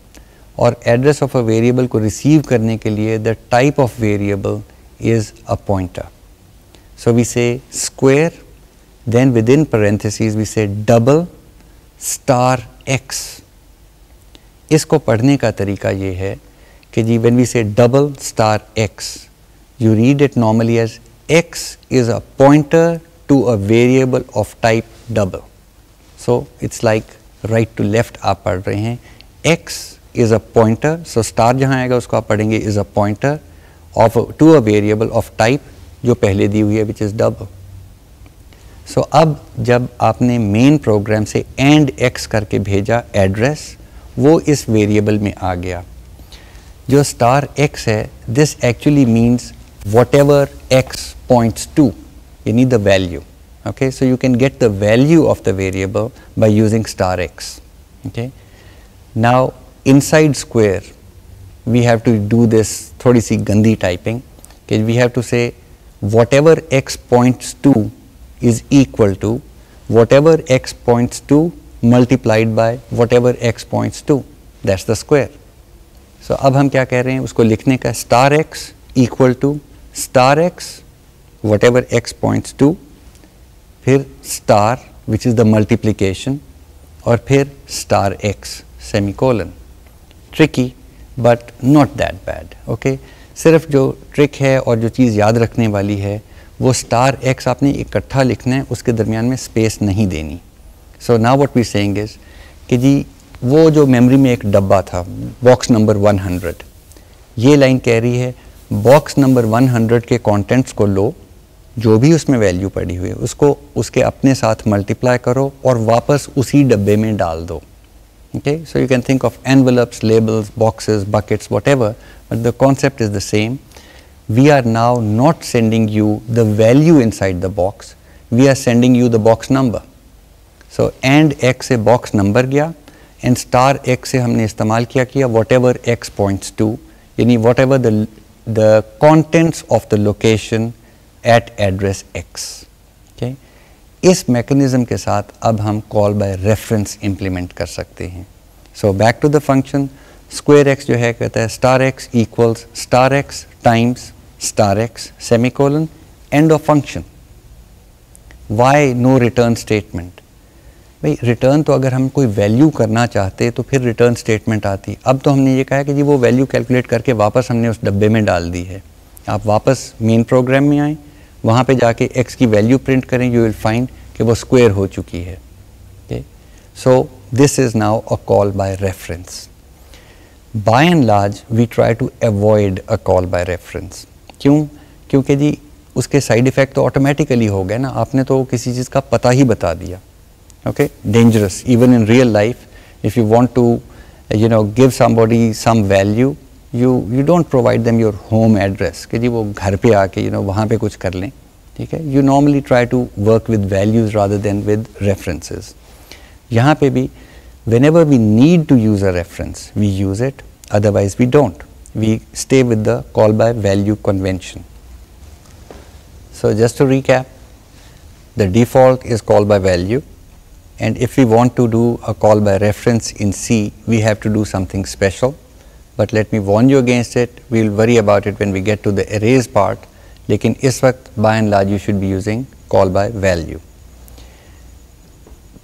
और एड्रेस ऑफ अ वेरिएबल को रिसीव करने के लिए the type of variable is a pointer so we say square then within parentheses we say double star x इसको पढ़ने का तरीका ये है कि जी when we say double star x you read it normally as x is a pointer to a variable of type double so it's like right to left आप पढ़ रहे हैं x is a pointer so star जहाँ आएगा उसको आप पढ़ेंगे is a pointer of to a variable of type जो पहले दी हुई है विच इज डब सो अब जब आपने मेन प्रोग्राम से एंड एक्स करके भेजा एड्रेस वो इस वेरिएबल में आ गया जो स्टार एक्स है this actually means whatever x points to यानी the value Okay, so you can get the value of the variable by using star x. Okay. Now inside square we have to do this thodi si gandhi typing. Okay, we have to say whatever x points to is equal to whatever x points to multiplied by whatever x points to that's the square. So अब हम क्या कह रहे हैं उसको लिखने का star x equal to star x whatever x points to फिर star which is the multiplication और फिर star x semicolon tricky but not that bad okay सिर्फ जो ट्रिक है और जो चीज़ याद रखने वाली है वो स्टार एक्स आपने इकट्ठा लिखना है उसके दरमियान में स्पेस नहीं देनी सो ना वट वी सेंग इज़ कि जी वो जो मेमोरी में एक डब्बा था बॉक्स नंबर 100 ये लाइन कह रही है बॉक्स नंबर 100 के कंटेंट्स को लो जो भी उसमें वैल्यू पड़ी हुई है उसको उसके अपने साथ मल्टीप्लाई करो और वापस उसी डब्बे में डाल दो okay so you can think of envelopes labels boxes buckets whatever but the concept is the same we are now not sending you the value inside the box we are sending you the box number so and x से box number गया and star x से हमने इस्तेमाल किया किया whatever x points to यानी whatever the contents of the location eight address x okay इस mechanism के साथ अब हम कॉल बाय रेफरेंस इम्प्लीमेंट कर सकते हैं so back to the function square x जो है कहता है star x equals star x times star x semicolon end of function why no return statement भाई रिटर्न तो अगर हम कोई वैल्यू करना चाहते तो फिर रिटर्न स्टेटमेंट आती अब तो हमने ये कहा कि जी वो वैल्यू कैलकुलेट करके वापस हमने उस डब्बे में डाल दी है आप वापस मेन प्रोग्राम में आएँ वहाँ पे जाके x की वैल्यू प्रिंट करें यू विल फाइंड कि वो स्क्वेयर हो चुकी है so this is now a call by reference by and large we try to avoid a call by reference क्यों क्योंकि जी उसके साइड इफ़ेक्ट तो ऑटोमेटिकली हो गए ना आपने तो किसी चीज़ का पता ही बता दिया okay dangerous even in real life if you want to you know give somebody some value you you don't provide them your home address कि जी वो घर पे आके यू नो वहाँ पे कुछ कर लें ठीक है you normally try to work with values rather than with references यहाँ पे भी whenever we need to use a reference we use it otherwise we don't we stay with the call by value convention. So just to recap, the default is call by value and if we want to do a call by reference in C, we have to do something special but let me वॉन्ट you against it we will worry about it when we get to the arrays part लेकिन इस वक्त by and large you should be using call by value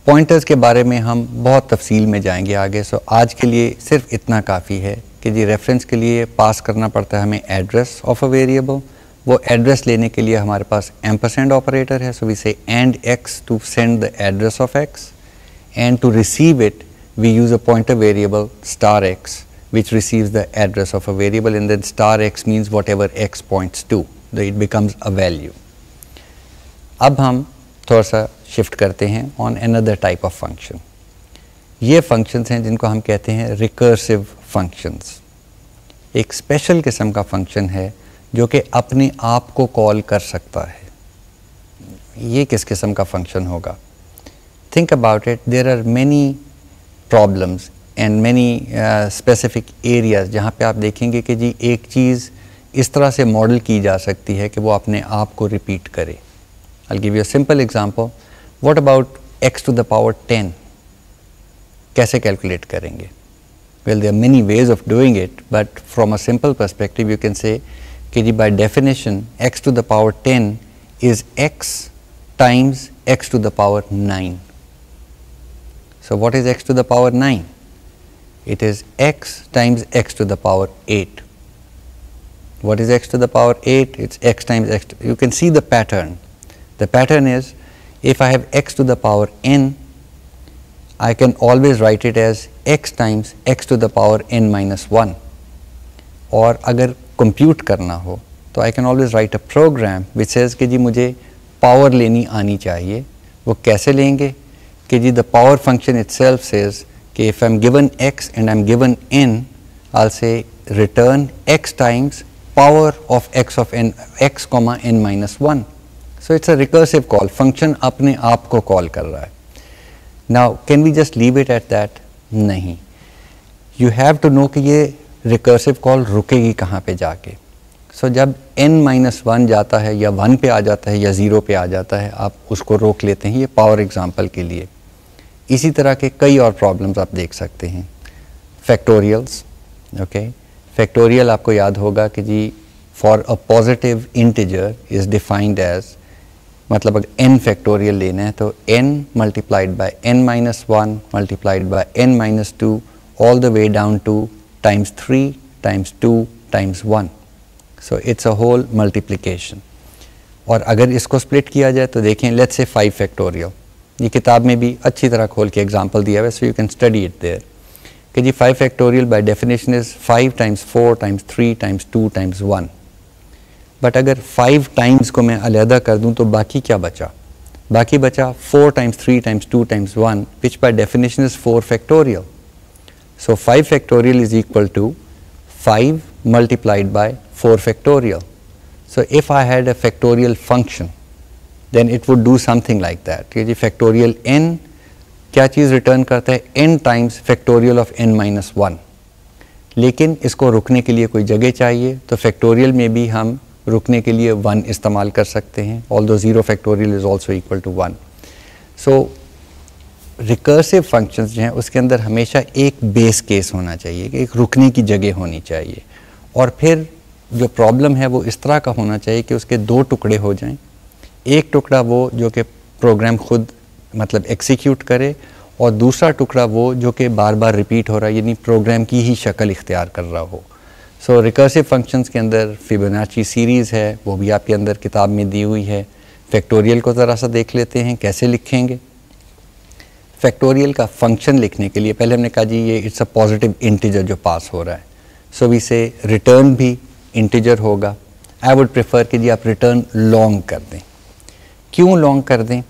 pointers के बारे में हम बहुत तफसील में जाएंगे आगे सो आज के लिए सिर्फ इतना काफ़ी है कि जी रेफरेंस के लिए पास करना पड़ता है हमें एड्रेस ऑफ अ वेरिएबल वो एड्रेस लेने के लिए हमारे पास एम्पसेंड ऑपरेटर है so we say and x to send the address of x and to receive it we use a pointer variable star x which receives the address of a variable and then star x means whatever x points to so it becomes a value अब हम थोड़ा सा shift करते हैं on another type of function ये functions हैं जिनको हम कहते हैं रिकर्सिव फंक्शंस एक स्पेशल किस्म का फंक्शन है जो कि अपने आप को कॉल कर सकता है ये किस किस्म का फंक्शन होगा think about it there are many problems and many specific areas जहाँ पे आप देखेंगे कि जी एक चीज़ इस तरह से मॉडल की जा सकती है कि वो अपने आप को रिपीट करे I give you simple example what about x to the power ten कैसे कैलकुलेट करेंगे well there many ways of doing it but from a simple perspective you can say कि जी by definition x to the power ten is x times x to the power nine so what is x to the power nine it is x times x to the power 8. What is x to the power 8? It is x times x. To, you can see the pattern. The pattern is if I have x to the power n, I can always write it as x times x to the power n minus 1. Or I compute करना हो तो I can always write a program which says कि जी मुझे power लेनी आनी चाहिए वो कैसे लेंगे कि जी the power function itself कि if I am given x and I am given n all say return x times power of x of n x comma n minus one so it's a recursive call function अपने आप को call कर रहा है now can we just leave it at that नहीं you have to know कि ये recursive call रुकेगी कहाँ पे जाके सो so, जब एन माइनस वन जाता है या वन पे आ जाता है या ज़ीरो पे आ जाता है आप उसको रोक लेते हैं ये पावर एग्जाम्पल के लिए इसी तरह के कई और प्रॉब्लम्स आप देख सकते हैं फैक्टोरियल्स ओके फैक्टोरियल आपको याद होगा कि जी for a positive integer is defined as मतलब अगर एन फैक्टोरियल लेना है तो n multiplied by n minus one multiplied by n minus two all the way down to times three times two times one so it's a whole multiplication और अगर इसको split किया जाए तो देखें लेट्स ए फाइव फैक्टोरियल ये किताब में भी अच्छी तरह खोल के एग्जाम्पल दिया हुआ है so you can study it there कि जी five factorial by definition is five times four times three times two times one but अगर फाइव टाइम्स को मैं अलहदा कर दूँ तो बाकी क्या बचा बाकी बचा four times three times two times one which by definition is four factorial so five factorial is equal to five multiplied by four factorial so if I had a factorial function then it would do something like that है जी factorial n क्या चीज़ return करता है n times factorial of n minus one लेकिन इसको रुकने के लिए कोई जगह चाहिए तो फैक्टोरियल में भी हम रुकने के लिए वन इस्तेमाल कर सकते हैं although zero factorial is also equal to one so recursive function जो हैं उसके अंदर हमेशा एक बेस केस होना चाहिए कि एक रुकने की जगह होनी चाहिए और फिर जो प्रॉब्लम है वो इस तरह का होना चाहिए कि उसके दो टुकड़े हो जाएं एक टुकड़ा वो जो कि प्रोग्राम खुद मतलब एक्सिक्यूट करे और दूसरा टुकड़ा वो जो कि बार बार रिपीट हो रहा है यानी प्रोग्राम की ही शक्ल इख्तियार कर रहा हो सो रिकर्सिव फंक्शंस के अंदर फिबोनाची सीरीज़ है वो भी आपके अंदर किताब में दी हुई है फैक्टोरियल को ज़रा सा देख लेते हैं कैसे लिखेंगे फैक्टोरियल का फंक्शन लिखने के लिए पहले हमने कहा जी ये इट्स अ पॉजिटिव इंटीजर जो पास हो रहा है सो वी से रिटर्न भी इंटीजर होगा आई वुड प्रेफर कि जी आप रिटर्न लॉन्ग कर दें क्यों लॉन्ग कर दें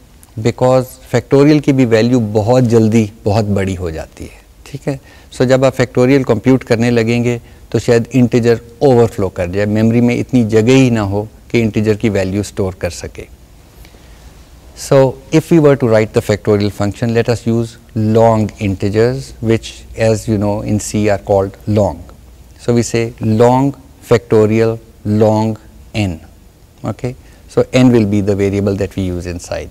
बिकॉज फैक्टोरियल की भी वैल्यू बहुत जल्दी बहुत बड़ी हो जाती है ठीक है सो so, जब आप फैक्टोरियल कंप्यूट करने लगेंगे तो शायद इंटीजर ओवरफ्लो कर जाए मेमोरी में इतनी जगह ही ना हो कि इंटीजर की वैल्यू स्टोर कर सके so if you were to write the factorial function let us use long integers which as you know in C are called long so we say long factorial long n okay so n will be the variable that we use inside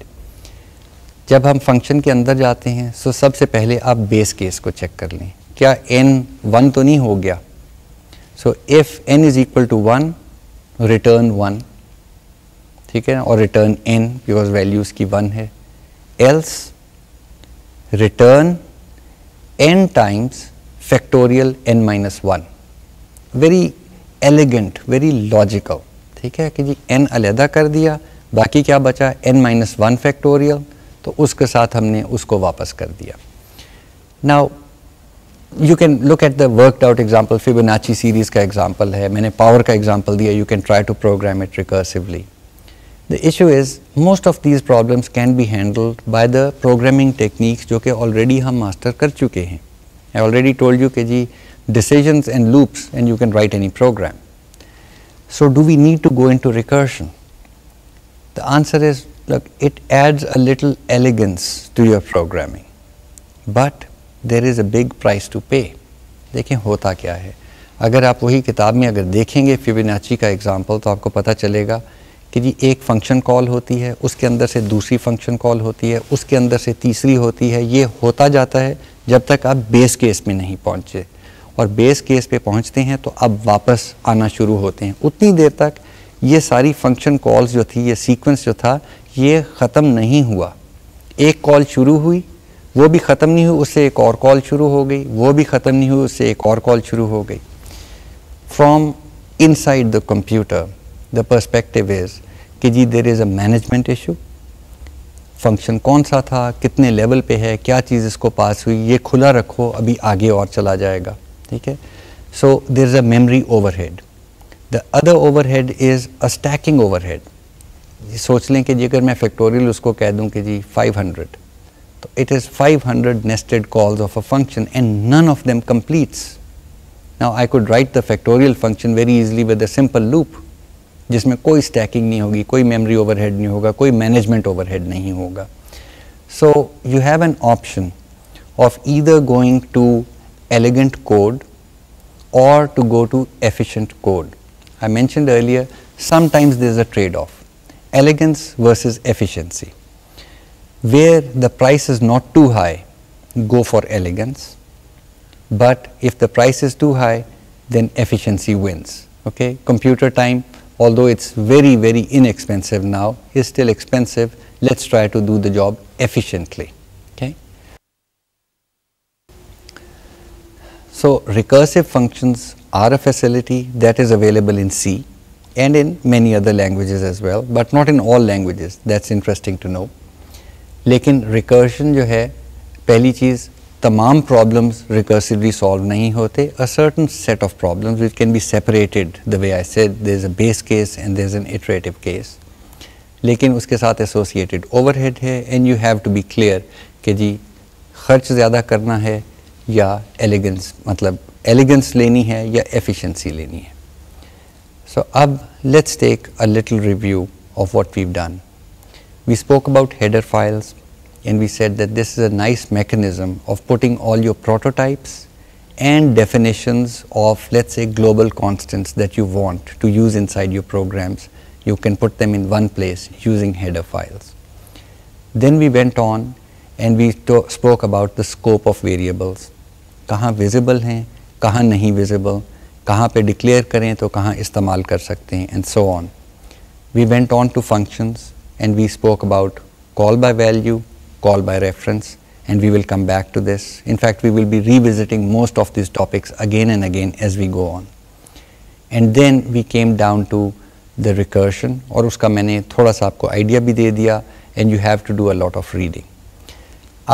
जब हम function के अंदर जाते हैं सो सबसे पहले आप base case को चेक कर लें क्या एन वन तो नहीं हो गया so if n is equal to one return one ठीक है और रिटर्न एन बिकॉज वैल्यूज़ की वन है else return n times factorial n minus one very elegant very logical ठीक है कि जी एन अलहदा कर दिया बाकी क्या बचा एन माइनस वन फैक्टोरियल तो उसके साथ हमने उसको वापस कर दिया now you can look at the worked out example Fibonacci series का एग्जाम्पल है मैंने पावर का एग्जाम्पल दिया you can try to program it recursively the issue is most of these problems can be handled by the programming techniques जो कि already हम master कर चुके हैं आई ऑलरेडी टोल्ड यू के जी decision and loops and you can write any program So, do we need to go into recursion? The answer is look, it adds a little elegance to your programming, but there is a big price to pay. देखें होता क्या है अगर आप वही किताब में अगर देखेंगे फिबिनाची का एग्ज़ाम्पल तो आपको पता चलेगा कि जी एक फ़ंक्शन कॉल होती है उसके अंदर से दूसरी फ़ंक्शन कॉल होती है उसके अंदर से तीसरी होती है ये होता जाता है जब तक आप बेस केस में नहीं पहुँचे और बेस केस पे पहुंचते हैं तो अब वापस आना शुरू होते हैं उतनी देर तक ये सारी फंक्शन कॉल्स जो थी ये सीक्वेंस जो था ये ख़त्म नहीं हुआ एक कॉल शुरू हुई वो भी ख़त्म नहीं हुई उससे एक और कॉल शुरू हो गई वो भी ख़त्म नहीं हुई उससे एक और कॉल शुरू हो गई from inside the computer the perspective is कि जी there is a management issue function कौन सा था कितने लेवल पे है क्या चीज़ इसको पास हुई ये खुला रखो अभी आगे और चला जाएगा ठीक है so there is a memory overhead the other overhead is a stacking overhead सोच लें कि जेकर मैं फैक्टोरियल उसको कह दूँ कि जी 500 तो it is 500 nested calls of a function and none of them completes now I could write the factorial function very easily with a simple loop जिसमें कोई स्टैकिंग नहीं होगी कोई मेमोरी ओवरहेड नहीं होगा कोई मैनेजमेंट ओवरहेड नहीं होगा so you have an option of either going to elegant code or to go to efficient code. I mentioned earlier sometimes there is a trade off elegance versus efficiency. Where the price is not too high go for elegance but if the price is too high then efficiency wins. Okay? Computer time although it is very very inexpensive now is still expensive let us try to do the job efficiently. So, recursive functions are a facility that is available in C and in many other languages as well, but not in all languages. That is interesting to know. लेकिन recursion जो है पहली चीज़ तमाम problems recursively solved नहीं होते a certain set of problems which can be separated the way I said there is a base case and there is an iterative case. लेकिन उसके साथ associated overhead है and you have to be clear कि जी खर्च ज़्यादा करना है या elegance मतलब एलिगेंस लेनी है या एफिशिएंसी लेनी है सो अब let's take a little review of what we've done. We spoke about header files and we said that this is a nice mechanism of putting all your prototypes and definitions of let's say global constants that you want to use inside your programs. You can put them in one place using header files. Then we went on and we spoke about the scope of variables कहाँ visible हैं कहाँ नहीं visible कहाँ पे declare करें तो कहाँ इस्तेमाल कर सकते हैं and so on we went on to functions and we spoke about call by value call by reference and we will come back to this in fact we will be revisiting most of this topics again and again as we go on and then we came down to the recursion और उसका मैंने थोड़ा सा आपको idea भी दे दिया and you have to do a lot of reading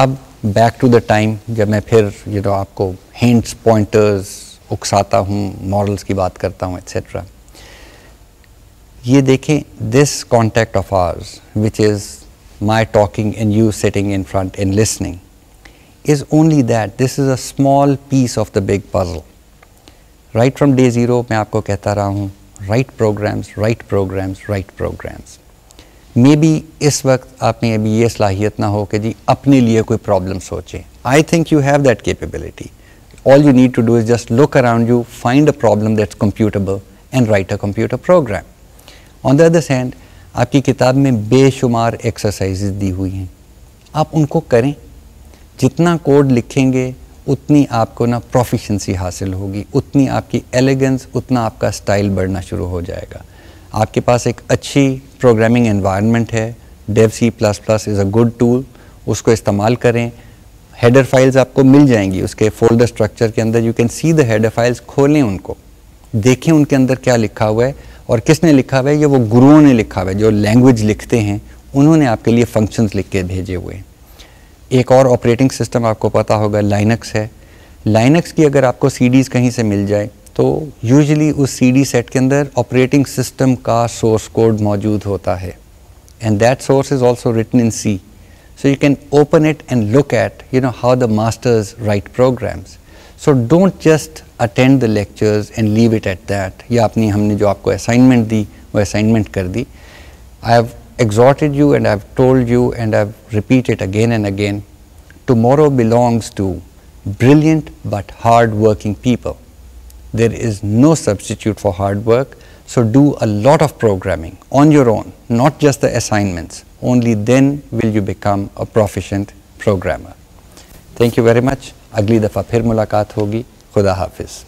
अब बैक टू द टाइम जब मैं फिर ये नो आपको हिंट्स पॉइंटर्स उकसाता हूँ मॉरल्स की बात करता हूँ एट्सेट्रा ये देखें this context of ours which is my talking in you sitting in front in listening is only that this is a small piece of the big puzzle right from day zero मैं आपको कहता रहा हूँ write programs write programs write programs may be इस वक्त आप में अभी ये सलाहियत ना हो कि जी अपने लिए कोई प्रॉब्लम सोचें I think you have that capability all you need to do is just look around you find a problem that's computable and write a computer program on the others hand आपकी किताब में बेशुमार exercises दी हुई हैं आप उनको करें जितना कोड लिखेंगे उतनी आपको ना प्रोफिशेंसी हासिल होगी उतनी आपकी एलिगेंस उतना आपका स्टाइल बढ़ना शुरू हो जाएगा आपके पास एक अच्छी प्रोग्रामिंग एनवायरनमेंट है Dev C plus plus is a good tool उसको इस्तेमाल करें हेडर फाइल्स आपको मिल जाएंगी उसके फोल्डर स्ट्रक्चर के अंदर you can see the header files खोलें उनको देखें उनके अंदर क्या लिखा हुआ है और किसने लिखा हुआ है ये वो गुरुओं ने लिखा हुआ है जो लैंग्वेज लिखते हैं उन्होंने आपके लिए फंक्शंस लिख के भेजे हुए हैं एक और ऑपरेटिंग सिस्टम आपको पता होगा लाइनक्स है लाइनक्स की अगर आपको सीडीज़ कहीं से मिल जाए तो यूजली उस सीडी सेट के अंदर ऑपरेटिंग सिस्टम का सोर्स कोड मौजूद होता है and that source is also written in C so you can open it and look at you know how the masters write programs so don't just attend the lectures and leave it at that या अपनी हमने जो आपको assignment दी वो assignment कर दी I have exhausted you and I have told you and I have repeat it again and again tomorrow belongs to brilliant but hard working people there is no substitute for hard work. So, do a lot of programming on your own, not just the assignments. Only then will you become a proficient programmer. Thank you very much. Agli dafa फिर mulaqat hogi. Khuda hafiz.